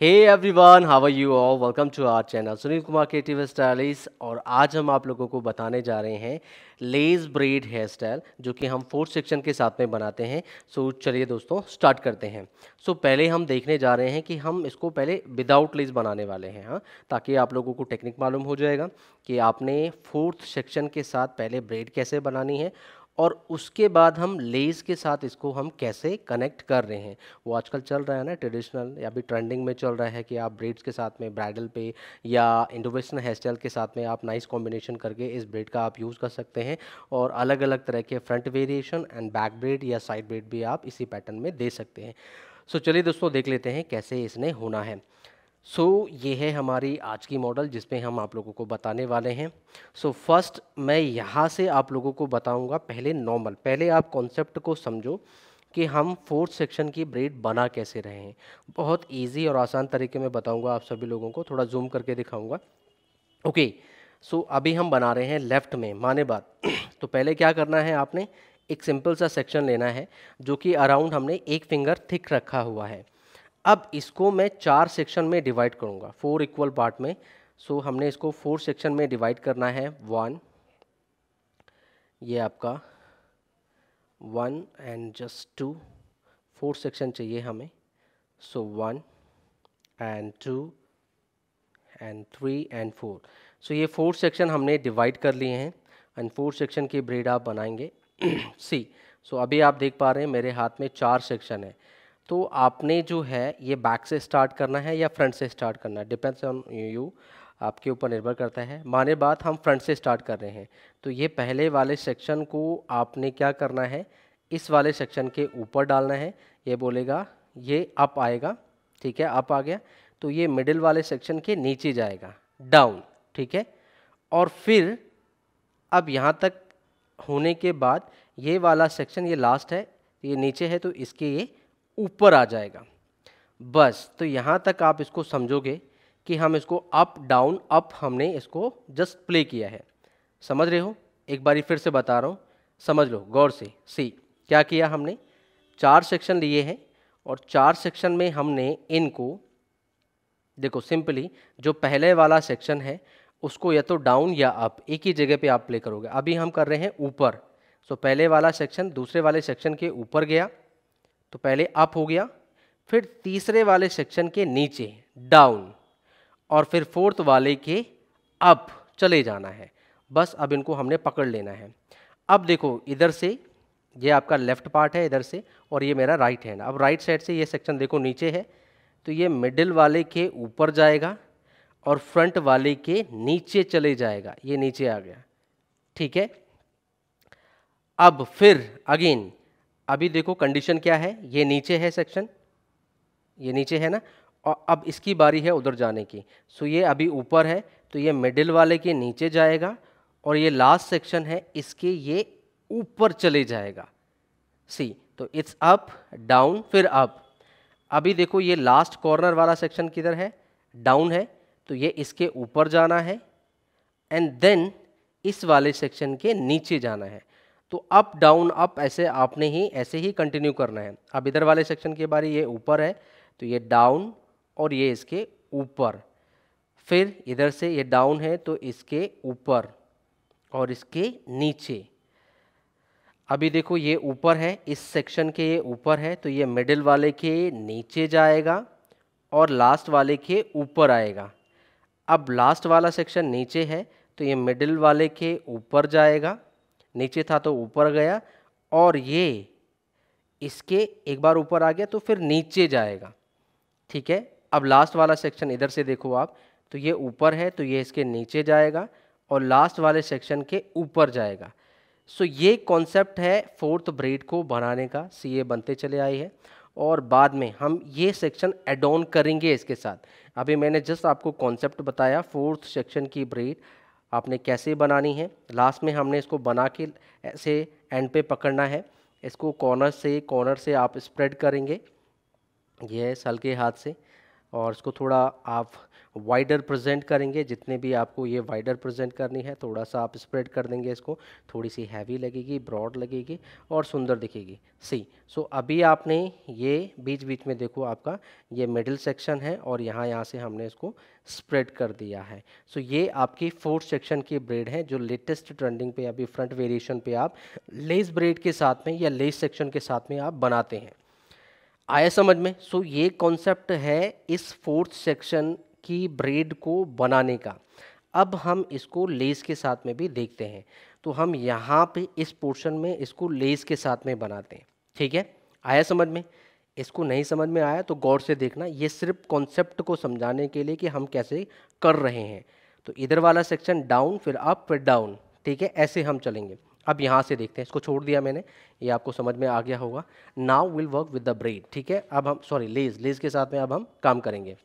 hey everyone how are you all welcome to our channel Sunil Kumar creative stylist और आज हम आप लोगों को बताने जा रहे हैं लेस ब्रेड हेयर स्टाइल जो कि हम फोर्थ सेक्शन के साथ में बनाते हैं सो so, चलिए दोस्तों स्टार्ट करते हैं सो so, पहले हम देखने जा रहे हैं कि हम इसको पहले विदाउट लेस बनाने वाले हैं हाँ ताकि आप लोगों को टेक्निक मालूम हो जाएगा कि आपने फोर्थ सेक्शन के साथ पहले ब्रेड कैसे बनानी है और उसके बाद हम लेस के साथ इसको हम कैसे कनेक्ट कर रहे हैं वो आजकल चल रहा है ना ट्रेडिशनल या अभी ट्रेंडिंग में चल रहा है कि आप ब्रेड्स के साथ में ब्राइडल पे या इंडोवेशनल हेयर स्टाइल के साथ में आप नाइस कॉम्बिनेशन करके इस ब्रेड का आप यूज़ कर सकते हैं और अलग अलग तरह के front variation and back braid या साइड ब्रेड भी आप इसी पैटर्न में दे सकते हैं सो so, चलिए दोस्तों देख लेते हैं कैसे इसने होना है सो so, ये है हमारी आज की मॉडल जिसमें हम आप लोगों को बताने वाले हैं सो so, फर्स्ट मैं यहाँ से आप लोगों को बताऊँगा पहले नॉर्मल पहले आप कॉन्सेप्ट को समझो कि हम फोर्थ सेक्शन की ब्रेड बना कैसे रहे हैं बहुत इजी और आसान तरीके में बताऊंगा आप सभी लोगों को थोड़ा जूम करके दिखाऊंगा ओके सो अभी हम बना रहे हैं लेफ्ट में माने बात तो पहले क्या करना है आपने एक सिंपल सा सेक्शन लेना है जो कि अराउंड हमने एक फिंगर थिक रखा हुआ है अब इसको मैं चार सेक्शन में डिवाइड करूँगा फोर इक्वल पार्ट में सो so, हमने इसको फोर सेक्शन में डिवाइड करना है वन ये आपका one and just two four section चाहिए हमें so one and two and three and four so ये फोर सेक्शन हमने डिवाइड कर लिए हैं एंड फोर सेक्शन की ब्रेड आप बनाएंगे सी सो so, अभी आप देख पा रहे हैं मेरे हाथ में चार सेक्शन है तो आपने जो है ये बैक से स्टार्ट करना है या फ्रंट से स्टार्ट करना है डिपेंड्स ऑन यू आपके ऊपर निर्भर करता है माने बात हम फ्रंट से स्टार्ट कर रहे हैं तो ये पहले वाले सेक्शन को आपने क्या करना है इस वाले सेक्शन के ऊपर डालना है ये बोलेगा ये अप आएगा ठीक है अप आ गया तो ये मिडिल वाले सेक्शन के नीचे जाएगा डाउन ठीक है और फिर अब यहाँ तक होने के बाद ये वाला सेक्शन ये लास्ट है ये नीचे है तो इसके ये ऊपर आ जाएगा बस तो यहाँ तक आप इसको समझोगे कि हम इसको अप डाउन अप हमने इसको जस्ट प्ले किया है समझ रहे हो एक बारी फिर से बता रहा हूँ समझ लो गौर से सी क्या किया हमने चार सेक्शन लिए हैं और चार सेक्शन में हमने इनको देखो सिंपली जो पहले वाला सेक्शन है उसको या तो डाउन या अप एक ही जगह पे आप प्ले करोगे अभी हम कर रहे हैं ऊपर सो पहले वाला सेक्शन दूसरे वाले सेक्शन के ऊपर गया तो पहले अप हो गया फिर तीसरे वाले सेक्शन के नीचे डाउन और फिर फोर्थ वाले के अप चले जाना है बस अब इनको हमने पकड़ लेना है अब देखो इधर से ये आपका लेफ्ट पार्ट है इधर से और ये मेरा राइट हैंड अब राइट साइड से ये सेक्शन देखो नीचे है तो ये मिडिल वाले के ऊपर जाएगा और फ्रंट वाले के नीचे चले जाएगा ये नीचे आ गया ठीक है अब फिर अगेन अभी देखो कंडीशन क्या है ये नीचे है सेक्शन ये नीचे है ना और अब इसकी बारी है उधर जाने की सो ये अभी ऊपर है तो ये मिडिल वाले के नीचे जाएगा और ये लास्ट सेक्शन है इसके ये ऊपर चले जाएगा सी तो इट्स अप डाउन फिर अप अभी देखो ये लास्ट कॉर्नर वाला सेक्शन किधर है डाउन है तो ये इसके ऊपर जाना है एंड देन इस वाले सेक्शन के नीचे जाना है तो अप डाउन अप ऐसे आपने ही ऐसे ही कंटिन्यू करना है अब इधर वाले सेक्शन के बारे ये ऊपर है तो ये डाउन और ये इसके ऊपर फिर इधर से ये डाउन है तो इसके ऊपर और इसके नीचे अभी देखो ये ऊपर है इस सेक्शन के ये ऊपर है तो ये मिडिल वाले के नीचे जाएगा और लास्ट वाले के ऊपर आएगा अब लास्ट वाला सेक्शन नीचे है तो ये मिडिल वाले के ऊपर जाएगा नीचे था तो ऊपर गया और ये इसके एक बार ऊपर आ गया तो फिर नीचे जाएगा ठीक है अब लास्ट वाला सेक्शन इधर से देखो आप तो ये ऊपर है तो ये इसके नीचे जाएगा और लास्ट वाले सेक्शन के ऊपर जाएगा सो ये कॉन्सेप्ट है फोर्थ ब्रेड को बनाने का सी ए बनते चले आई है और बाद में हम ये सेक्शन एड ऑन करेंगे इसके साथ अभी मैंने जस्ट आपको कॉन्सेप्ट बताया फोर्थ सेक्शन की ब्रेड आपने कैसे बनानी है लास्ट में हमने इसको बना के ऐसे एंड पे पकड़ना है इसको कॉर्नर से कॉर्नर से आप स्प्रेड करेंगे यह सल के हाथ से और इसको थोड़ा आप वाइडर प्रेजेंट करेंगे जितने भी आपको ये वाइडर प्रेजेंट करनी है थोड़ा सा आप स्प्रेड कर देंगे इसको थोड़ी सी हैवी लगेगी ब्रॉड लगेगी और सुंदर दिखेगी सी सो so, अभी आपने ये बीच बीच में देखो आपका ये मिडिल सेक्शन है और यहाँ यहाँ से हमने इसको स्प्रेड कर दिया है सो so, ये आपकी फोर्थ सेक्शन की ब्रेड है जो लेटेस्ट ट्रेंडिंग पे अभी फ्रंट वेरिएशन पे आप लेस ब्रेड के साथ में या लेस सेक्शन के साथ में आप बनाते हैं आया समझ में सो so, ये कॉन्सेप्ट है इस फोर्थ सेक्शन की ब्रेड को बनाने का अब हम इसको लेस के साथ में भी देखते हैं तो हम यहाँ पे इस पोर्शन में इसको लेस के साथ में बनाते हैं ठीक है आया समझ में इसको नहीं समझ में आया तो गौर से देखना ये सिर्फ कॉन्सेप्ट को समझाने के लिए कि हम कैसे कर रहे हैं तो इधर वाला सेक्शन डाउन फिर अप फिर डाउन ठीक है ऐसे हम चलेंगे अब यहाँ से देखते हैं इसको छोड़ दिया मैंने ये आपको समझ में आ गया होगा now will work with the brain ठीक है अब हम सॉरी लेज लेज के साथ में अब हम काम करेंगे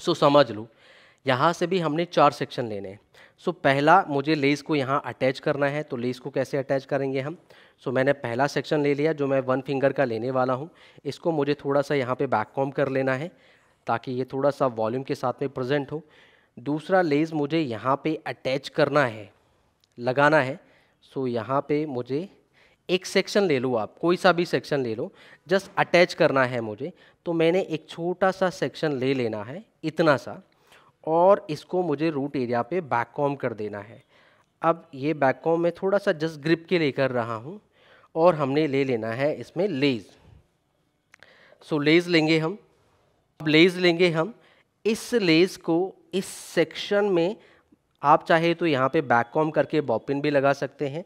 सो so, समझ लो यहाँ से भी हमने चार सेक्शन लेने हैं सो so, पहला मुझे लेस को यहाँ अटैच करना है तो लेस को कैसे अटैच करेंगे हम सो so, मैंने पहला सेक्शन ले लिया जो मैं वन फिंगर का लेने वाला हूँ इसको मुझे थोड़ा सा यहाँ पे बैक कॉम कर लेना है ताकि ये थोड़ा सा वॉल्यूम के साथ में प्रजेंट हो दूसरा लेस मुझे यहाँ पर अटैच करना है लगाना है सो so, यहाँ पे मुझे एक सेक्शन ले लो आप कोई सा भी सेक्शन ले लो जस्ट अटैच करना है मुझे तो मैंने एक छोटा सा सेक्शन ले लेना है इतना सा और इसको मुझे रूट एरिया पे बैककॉम कर देना है अब ये बैककॉम मैं थोड़ा सा जस्ट ग्रिप के ले कर रहा हूँ और हमने ले लेना है इसमें लेज़ सो so, लेज़ लेंगे हम अब लेज़ लेंगे हम इस लेज़ को इस सेक्शन में आप चाहे तो यहाँ पे बैक कॉम करके बॉपिन भी लगा सकते हैं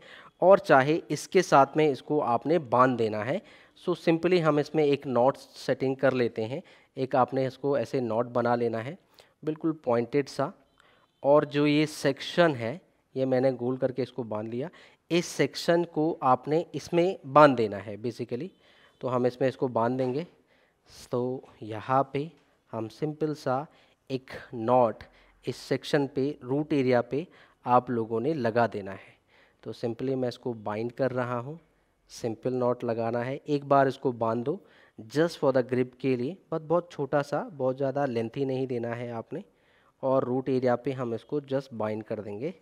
और चाहे इसके साथ में इसको आपने बांध देना है सो सिंपली हम इसमें एक नॉट सेटिंग कर लेते हैं एक आपने इसको ऐसे नॉट बना लेना है बिल्कुल पॉइंटेड सा और जो ये सेक्शन है ये मैंने गोल करके इसको बांध लिया इस सेक्शन को आपने इसमें बांध देना है बेसिकली तो हम इसमें इसको बांध देंगे तो यहाँ पे हम सिंपल सा एक नॉट इस सेक्शन पे रूट एरिया पे आप लोगों ने लगा देना है तो सिंपली मैं इसको बाइंड कर रहा हूँ सिंपल नॉट लगाना है एक बार इसको बांध दो जस्ट फॉर द ग्रिप के लिए बट बहुत छोटा सा बहुत ज़्यादा लेंथी नहीं देना है आपने और रूट एरिया पे हम इसको जस्ट बाइंड कर देंगे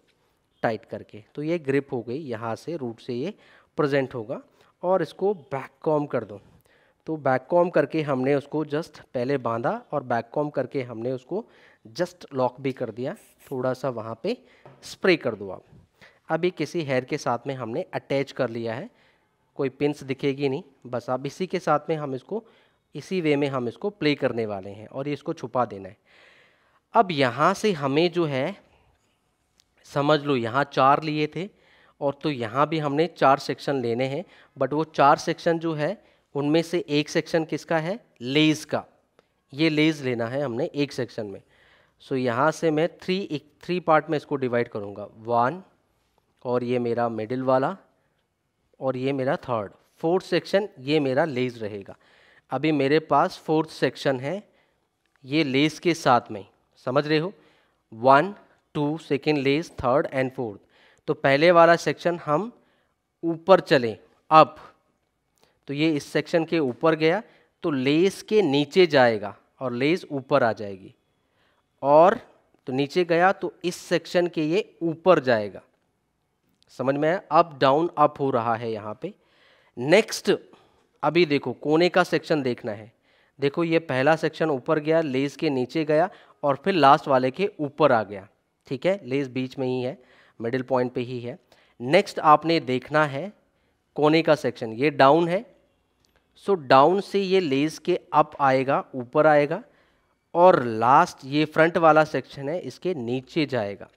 टाइट करके तो ये ग्रिप हो गई यहाँ से रूट से ये प्रजेंट होगा और इसको बैक कॉम कर दो तो बैक कॉम करके हमने उसको जस्ट पहले बांधा और बैक कॉम करके हमने उसको जस्ट लॉक भी कर दिया थोड़ा सा वहाँ पे स्प्रे कर दो आप अभी किसी हेयर के साथ में हमने अटैच कर लिया है कोई पिंस दिखेगी नहीं बस आप इसी के साथ में हम इसको इसी वे में हम इसको प्ले करने वाले हैं और ये इसको छुपा देना है अब यहाँ से हमें जो है समझ लो यहाँ चार लिए थे और तो यहाँ भी हमने चार सेक्शन लेने हैं बट वो चार सेक्शन जो है उनमें से एक सेक्शन किसका है लेज़ का ये लेज़ लेना है हमने एक सेक्शन में सो so, यहाँ से मैं थ्री एक थ्री पार्ट में इसको डिवाइड करूँगा वन और ये मेरा मिडिल वाला और ये मेरा थर्ड फोर्थ सेक्शन ये मेरा लेस रहेगा अभी मेरे पास फोर्थ सेक्शन है ये लेस के साथ में समझ रहे हो one two second lace third and fourth तो पहले वाला सेक्शन हम ऊपर चले अप तो ये इस सेक्शन के ऊपर गया तो लेस के नीचे जाएगा और लेस ऊपर आ जाएगी और तो नीचे गया तो इस सेक्शन के ये ऊपर जाएगा समझ में आया अप डाउन अप हो रहा है यहाँ पे नेक्स्ट अभी देखो कोने का सेक्शन देखना है देखो ये पहला सेक्शन ऊपर गया लेस के नीचे गया और फिर लास्ट वाले के ऊपर आ गया ठीक है लेस बीच में ही है मिडिल पॉइंट पे ही है नेक्स्ट आपने देखना है कोने का सेक्शन ये डाउन है सो so, डाउन से ये लेस के अप आएगा ऊपर आएगा और लास्ट ये फ्रंट वाला सेक्शन है इसके नीचे जाएगा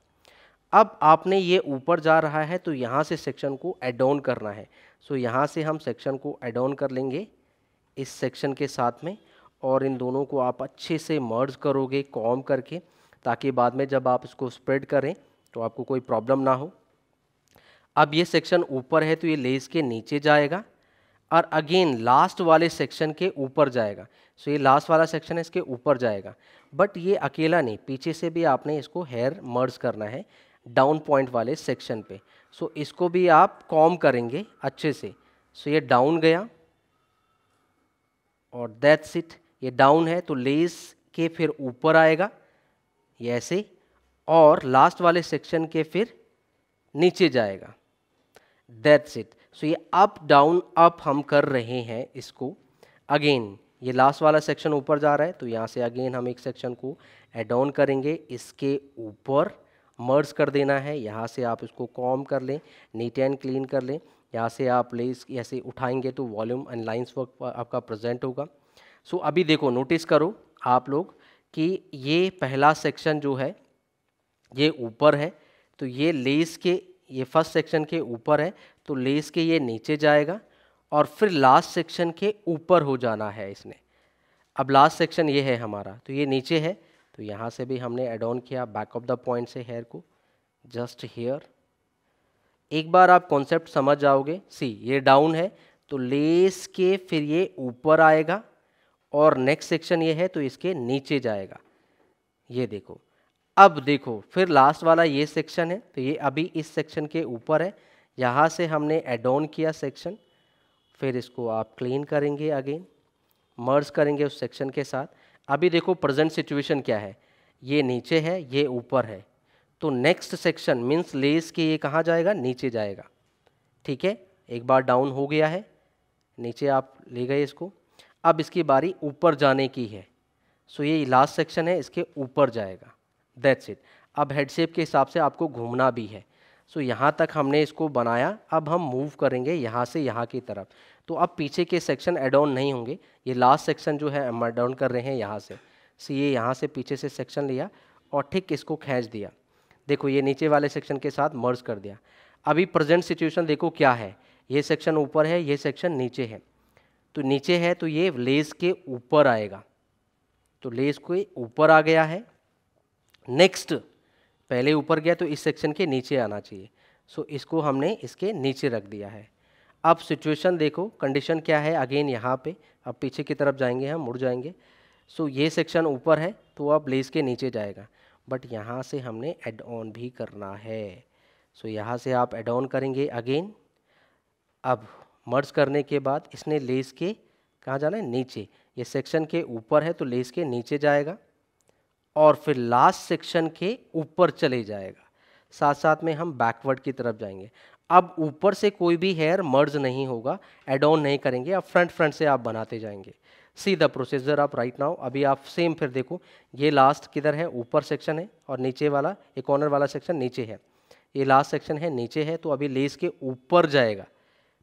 अब आपने ये ऊपर जा रहा है तो यहाँ से सेक्शन को एड ऑन करना है सो so, यहाँ से हम सेक्शन को एड ऑन कर लेंगे इस सेक्शन के साथ में और इन दोनों को आप अच्छे से मर्ज करोगे कॉम करके ताकि बाद में जब आप इसको स्प्रेड करें तो आपको कोई प्रॉब्लम ना हो अब ये सेक्शन ऊपर है तो ये लेस के नीचे जाएगा और अगेन लास्ट वाले सेक्शन के ऊपर जाएगा सो ये लास्ट वाला सेक्शन है इसके ऊपर जाएगा बट ये अकेला नहीं पीछे से भी आपने इसको हेयर मर्ज करना है डाउन पॉइंट वाले सेक्शन पे सो so, इसको भी आप कॉम करेंगे अच्छे से सो so, ये डाउन गया और दैट्स इट ये डाउन है तो लेस के फिर ऊपर आएगा ये ऐसे और लास्ट वाले सेक्शन के फिर नीचे जाएगा दैट्स इट सो ये अप डाउन अप हम कर रहे हैं इसको अगेन ये लास्ट वाला सेक्शन ऊपर जा रहा है तो यहाँ से अगेन हम एक सेक्शन को एड ऑन करेंगे इसके ऊपर मर्ज कर देना है यहाँ से आप इसको कॉम कर लें नीट एंड क्लीन कर लें यहाँ से आप लेस ऐसे उठाएंगे तो वॉल्यूम एंड लाइन्स वर्क आपका प्रेजेंट होगा सो अभी देखो नोटिस करो आप लोग कि ये पहला सेक्शन जो है ये ऊपर है तो ये लेस के ये फर्स्ट सेक्शन के ऊपर है तो लेस के ये नीचे जाएगा और फिर लास्ट सेक्शन के ऊपर हो जाना है इसने अब लास्ट सेक्शन ये है हमारा तो ये नीचे है तो यहाँ से भी हमने एड ऑन किया बैक ऑफ द पॉइंट से हेयर को जस्ट हेयर एक बार आप कॉन्सेप्ट समझ जाओगे सी ये डाउन है तो लेस के फिर ये ऊपर आएगा और नेक्स्ट सेक्शन ये है तो इसके नीचे जाएगा ये देखो अब देखो फिर लास्ट वाला ये सेक्शन है तो ये अभी इस सेक्शन के ऊपर है यहाँ से हमने एड ऑन किया सेक्शन फिर इसको आप क्लीन करेंगे अगेन मर्ज करेंगे उस सेक्शन के साथ अभी देखो प्रेजेंट सिचुएशन क्या है ये नीचे है ये ऊपर है तो नेक्स्ट सेक्शन मीन्स लेस के ये कहाँ जाएगा नीचे जाएगा ठीक है एक बार डाउन हो गया है नीचे आप ले गए इसको अब इसकी बारी ऊपर जाने की है सो so, ये लास्ट सेक्शन है इसके ऊपर जाएगा दैट्स इट अब हेडसेप के हिसाब से आपको घूमना भी है सो so, यहाँ तक हमने इसको बनाया अब हम मूव करेंगे यहाँ से यहाँ की तरफ तो अब पीछे के सेक्शन एड ऑन नहीं होंगे ये लास्ट सेक्शन जो है हम एड ऑन कर रहे हैं यहाँ से सो ये यहाँ से पीछे से सेक्शन लिया और ठीक इसको खींच दिया देखो ये नीचे वाले सेक्शन के साथ मर्ज कर दिया अभी प्रजेंट सिचुएशन देखो क्या है ये सेक्शन ऊपर है ये सेक्शन नीचे है तो नीचे है तो ये लेस के ऊपर आएगा तो लेस के ऊपर आ गया है नेक्स्ट पहले ऊपर गया तो इस सेक्शन के नीचे आना चाहिए सो so, इसको हमने इसके नीचे रख दिया है अब सिचुएशन देखो कंडीशन क्या है अगेन यहाँ पे अब पीछे की तरफ जाएंगे हम मुड़ जाएंगे सो so, ये सेक्शन ऊपर है तो अब लेस के नीचे जाएगा बट यहाँ से हमने एड ऑन भी करना है सो so, यहाँ से आप एड ऑन करेंगे अगेन अब मर्ज करने के बाद इसने लेस के कहाँ जाना है नीचे ये सेक्शन के ऊपर है तो लेस के नीचे जाएगा और फिर लास्ट सेक्शन के ऊपर चले जाएगा साथ साथ में हम बैकवर्ड की तरफ जाएंगे अब ऊपर से कोई भी हेयर मर्ज नहीं होगा एड ऑन नहीं करेंगे अब फ्रंट फ्रंट से आप बनाते जाएंगे सी द प्रोसीजर आप राइट नाउ अभी आप सेम फिर देखो ये लास्ट किधर है ऊपर सेक्शन है और नीचे वाला ये कॉर्नर वाला सेक्शन नीचे है ये लास्ट सेक्शन है नीचे है तो अभी लेस के ऊपर जाएगा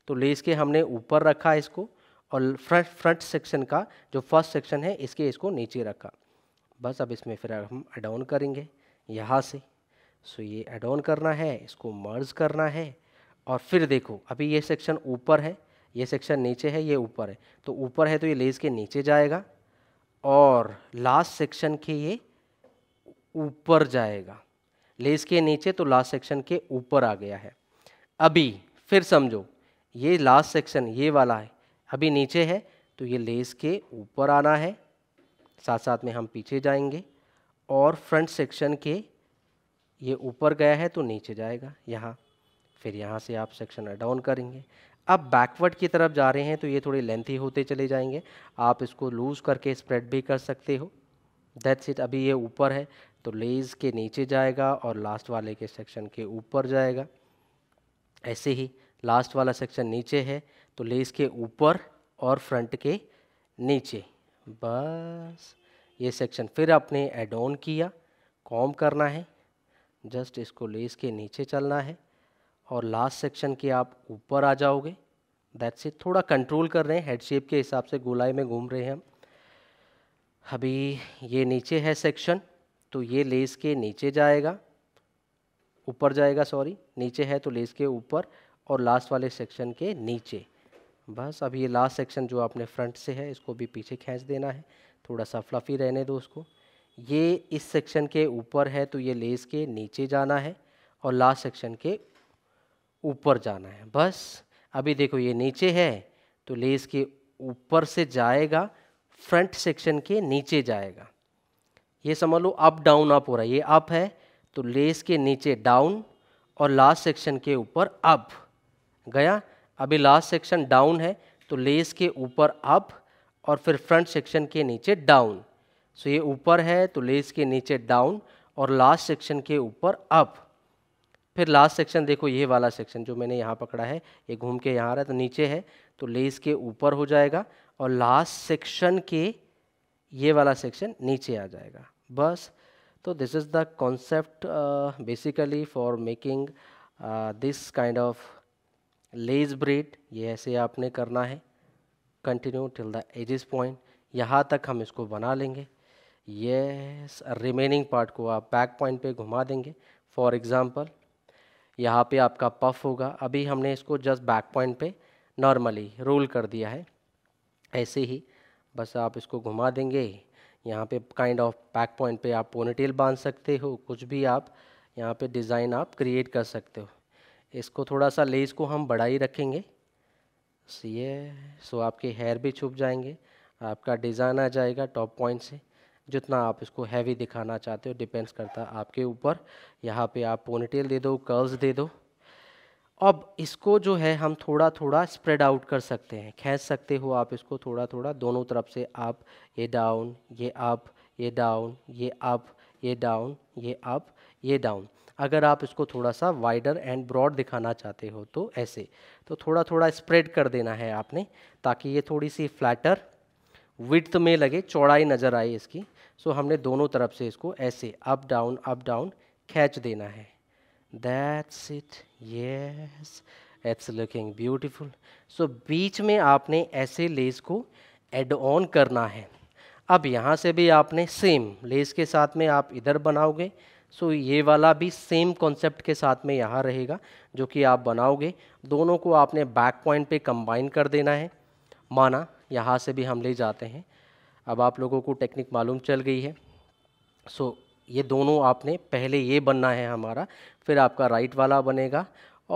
तो लेस के हमने ऊपर रखा इसको और फ्रंट फ्रंट सेक्शन का जो फर्स्ट सेक्शन है इसके इसको नीचे रखा बस अब इसमें फिर हम एड ऑन करेंगे यहाँ से सो ये एड ऑन करना है इसको मर्ज करना है और फिर देखो अभी ये सेक्शन ऊपर है ये सेक्शन नीचे है ये ऊपर है तो ऊपर है तो ये लेस के नीचे जाएगा और लास्ट सेक्शन के ये ऊपर जाएगा लेस के नीचे तो लास्ट सेक्शन के ऊपर आ गया है अभी फिर समझो ये लास्ट सेक्शन ये वाला है अभी नीचे है तो ये लेस के ऊपर आना है साथ साथ में हम पीछे जाएंगे और फ्रंट सेक्शन के ये ऊपर गया है तो नीचे जाएगा यहाँ फिर यहाँ से आप सेक्शन डाउन करेंगे अब बैकवर्ड की तरफ जा रहे हैं तो ये थोड़े लेंथी होते चले जाएंगे आप इसको लूज़ करके स्प्रेड भी कर सकते हो दैट्स इट अभी ये ऊपर है तो लेज के नीचे जाएगा और लास्ट वाले के सेक्शन के ऊपर जाएगा ऐसे ही लास्ट वाला सेक्शन नीचे है तो लेस के ऊपर और फ्रंट के नीचे बस ये सेक्शन फिर आपने एड ऑन किया कॉम करना है जस्ट इसको लेस के नीचे चलना है और लास्ट सेक्शन के आप ऊपर आ जाओगे दैट से थोड़ा कंट्रोल कर रहे हैं हेड शेप के हिसाब से गोलाई में घूम रहे हैं हम अभी ये नीचे है सेक्शन तो ये लेस के नीचे जाएगा ऊपर जाएगा सॉरी नीचे है तो लेस के ऊपर और लास्ट वाले सेक्शन के नीचे बस अब ये लास्ट सेक्शन जो आपने फ्रंट से है इसको भी पीछे खींच देना है थोड़ा सा फ्लफ़ी रहने दो उसको ये इस सेक्शन के ऊपर है तो ये लेस के नीचे जाना है और लास्ट सेक्शन के ऊपर जाना है बस अभी देखो ये नीचे है तो लेस के ऊपर से जाएगा फ्रंट सेक्शन के नीचे जाएगा ये समझ लो अप डाउन अप हो रहा है ये अप है तो लेस के नीचे डाउन और लास्ट सेक्शन के ऊपर अप गया अभी लास्ट सेक्शन डाउन है तो लेस के ऊपर अप और फिर फ्रंट सेक्शन के नीचे डाउन सो ये ऊपर है तो लेस के नीचे डाउन और लास्ट सेक्शन के ऊपर अप फिर लास्ट सेक्शन देखो ये वाला सेक्शन जो मैंने यहाँ पकड़ा है ये घूम के यहाँ आ रहा है तो नीचे है तो लेस के ऊपर हो जाएगा और लास्ट सेक्शन के ये वाला सेक्शन नीचे आ जाएगा बस तो this is the concept basically for making this kind of lace braid ये ऐसे आपने करना है continue till the edges point यहाँ तक हम इसको बना लेंगे ये रिमेनिंग पार्ट को आप बैक पॉइंट पे घुमा देंगे फॉर एग्ज़ाम्पल यहाँ पे आपका पफ होगा अभी हमने इसको जस्ट बैक पॉइंट पे नॉर्मली रोल कर दिया है ऐसे ही बस आप इसको घुमा देंगे यहाँ पे काइंड ऑफ बैक पॉइंट पे आप पोनीटेल बांध सकते हो कुछ भी आप यहाँ पे डिज़ाइन आप क्रिएट कर सकते हो इसको थोड़ा सा लेस को हम बढ़ा ही रखेंगे ये सो आपके हेयर भी छुप जाएंगे आपका डिज़ाइन आ जाएगा टॉप पॉइंट से जितना आप इसको हैवी दिखाना चाहते हो डिपेंड्स करता है आपके ऊपर यहाँ पे आप पोनीटेल दे दो कर्ल्स दे दो अब इसको जो है हम थोड़ा थोड़ा स्प्रेड आउट कर सकते हैं खींच सकते हो आप इसको थोड़ा थोड़ा दोनों तरफ से आप ये डाउन ये अप ये डाउन ये अप ये डाउन ये अप ये डाउन अगर आप इसको थोड़ा सा वाइडर एंड ब्रॉड दिखाना चाहते हो तो ऐसे तो थोड़ा थोड़ा स्प्रेड कर देना है आपने ताकि ये थोड़ी सी फ्लैटर विथ में लगे चौड़ाई नज़र आए इसकी सो so, हमने दोनों तरफ से इसको ऐसे अप डाउन अप डाउन खींच देना है that's it yes it's looking beautiful so बीच में आपने ऐसे लेस को एड ऑन करना है अब यहाँ से भी आपने सेम लेस के साथ में आप इधर बनाओगे सो so, ये वाला भी सेम कॉन्सेप्ट के साथ में यहाँ रहेगा जो कि आप बनाओगे दोनों को आपने बैक पॉइंट पे कंबाइन कर देना है माना यहाँ से भी हम ले जाते हैं अब आप लोगों को टेक्निक मालूम चल गई है सो so, ये दोनों आपने पहले ये बनना है हमारा फिर आपका राइट वाला बनेगा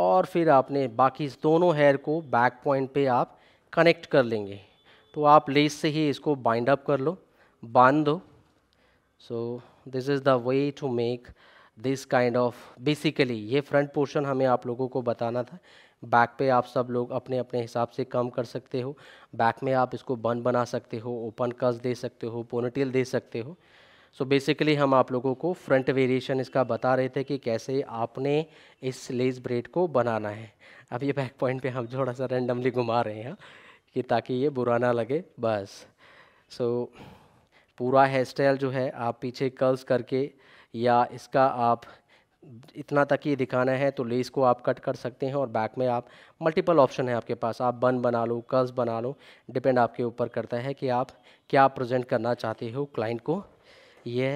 और फिर आपने बाकी दोनों हेयर को बैक पॉइंट पर आप कनेक्ट कर लेंगे तो आप लेस से ही इसको बाइंड अप कर लो बांध दो so so, this is the way to make this kind of basically ये फ्रंट पोर्शन हमें आप लोगों को बताना था बैक पे आप सब लोग अपने अपने हिसाब से कम कर सकते हो बैक में आप इसको बन बना सकते हो ओपन कस दे सकते हो पोनटेल दे सकते हो सो so बेसिकली हम आप लोगों को फ्रंट वेरिएशन इसका बता रहे थे कि कैसे आपने इस लेस ब्रेड को बनाना है अब ये बैक पॉइंट पे हम थोड़ा सा रेंडमली घुमा रहे हैं कि ताकि ये बुरा ना लगे बस सो so, पूरा हेयर स्टाइल जो है आप पीछे कर्ल्स करके या इसका आप इतना तक ही दिखाना है तो लेस को आप कट कर सकते हैं और बैक में आप मल्टीपल ऑप्शन है आपके पास आप बन बना लो कर्ल्स बना लो डिपेंड आपके ऊपर करता है कि आप क्या प्रेजेंट करना चाहते हो क्लाइंट को ये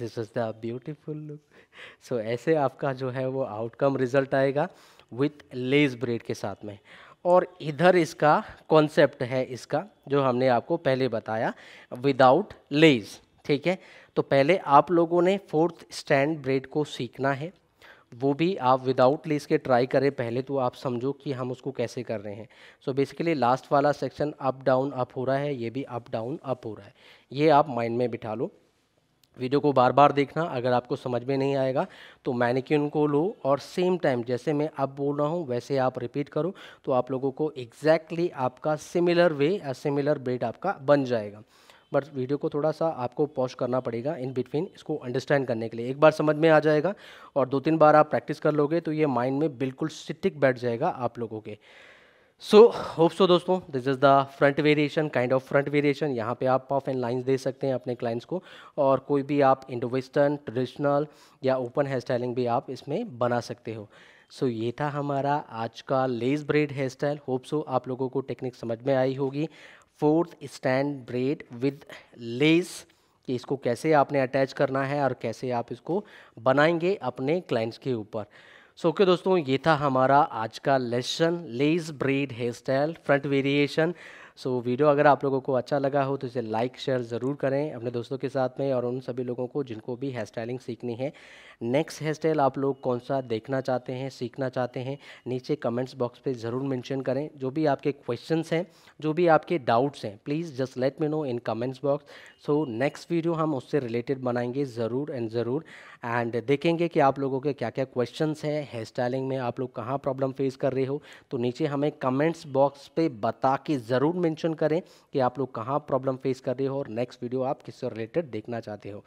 this is the beautiful look so ऐसे आपका जो है वो आउटकम रिजल्ट आएगा विथ लेस ब्रेड के साथ में और इधर इसका कॉन्सेप्ट है इसका जो हमने आपको पहले बताया विदाउट लेज ठीक है तो पहले आप लोगों ने फोर्थ स्टैंड ब्रेड को सीखना है वो भी आप विदाउट लेस के ट्राई करें पहले तो आप समझो कि हम उसको कैसे कर रहे हैं सो बेसिकली लास्ट वाला सेक्शन अप डाउन अप हो रहा है ये भी अप डाउन अप हो रहा है ये आप माइंड में बिठा लो वीडियो को बार बार देखना अगर आपको समझ में नहीं आएगा तो मैनिक्यून को लो और सेम टाइम जैसे मैं अब बोल रहा हूँ वैसे आप रिपीट करो तो आप लोगों को एग्जैक्टली exactly आपका सिमिलर वे या सिमिलर ब्रेड आपका बन जाएगा बट वीडियो को थोड़ा सा आपको पॉज करना पड़ेगा इन बिटवीन इसको अंडरस्टैंड करने के लिए एक बार समझ में आ जाएगा और दो तीन बार आप प्रैक्टिस कर लोगे तो ये माइंड में बिल्कुल सिटिक बैठ जाएगा आप लोगों के सो होप सो दोस्तों this is the front variation kind of front variation यहाँ पे आप पफ एंड लाइंस दे सकते हैं अपने क्लाइंट्स को और कोई भी आप इंडो वेस्टर्न ट्रेडिशनल या ओपन हेयर स्टाइलिंग भी आप इसमें बना सकते हो सो so, ये था हमारा आज का lace braid hair style hope so आप लोगों को टेक्निक समझ में आई होगी fourth stand braid with lace कि इसको कैसे आपने अटैच करना है और कैसे आप इसको बनाएंगे अपने क्लाइंट्स के ऊपर सो ओके दोस्तों ये था हमारा आज का lesson lace braid hair style front variation so so, video अगर आप लोगों को अच्छा लगा हो तो इसे लाइक शेयर ज़रूर करें अपने दोस्तों के साथ में और उन सभी लोगों को जिनको भी हेयर स्टाइलिंग सीखनी है नेक्स्ट हेयर स्टाइल आप लोग कौन सा देखना चाहते हैं सीखना चाहते हैं नीचे कमेंट्स बॉक्स पे ज़रूर मेंशन करें जो भी आपके क्वेश्चंस हैं जो भी आपके डाउट्स हैं please just let me know in comments box so next video हम उससे रिलेटेड बनाएंगे ज़रूर एंड ज़रूर एंड देखेंगे कि आप लोगों के क्या क्या क्वेश्चन हैं हेयर स्टाइलिंग में आप लोग कहाँ प्रॉब्लम फेस कर रहे हो तो नीचे हमें कमेंट्स बॉक्स पर बता के ज़रूर मेंशन करें कि आप लोग कहाँ प्रॉब्लम फेस कर रहे हो और नेक्स्ट वीडियो आप किससे रिलेटेड देखना चाहते हो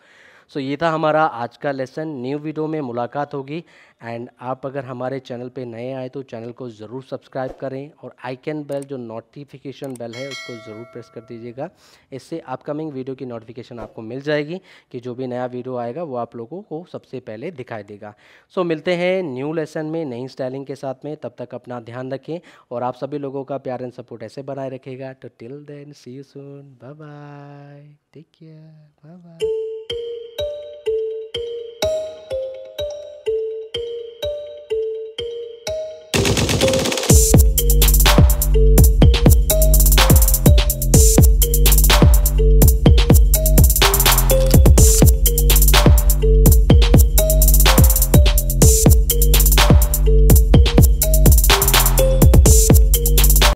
सो ये था हमारा आज का लेसन न्यू वीडियो में मुलाकात होगी एंड आप अगर हमारे चैनल पे नए आए तो चैनल को ज़रूर सब्सक्राइब करें और आइकन बेल जो नोटिफिकेशन बेल है उसको ज़रूर प्रेस कर दीजिएगा इससे अपकमिंग वीडियो की नोटिफिकेशन आपको मिल जाएगी कि जो भी नया वीडियो आएगा वो आप लोगों को सबसे पहले दिखाई देगा सो so, मिलते हैं न्यू लेसन में नई स्टाइलिंग के साथ में तब तक अपना ध्यान रखें और आप सभी लोगों का प्यार एंड सपोर्ट ऐसे बनाए रखेगा to till then see you soon bye bye take care bye bye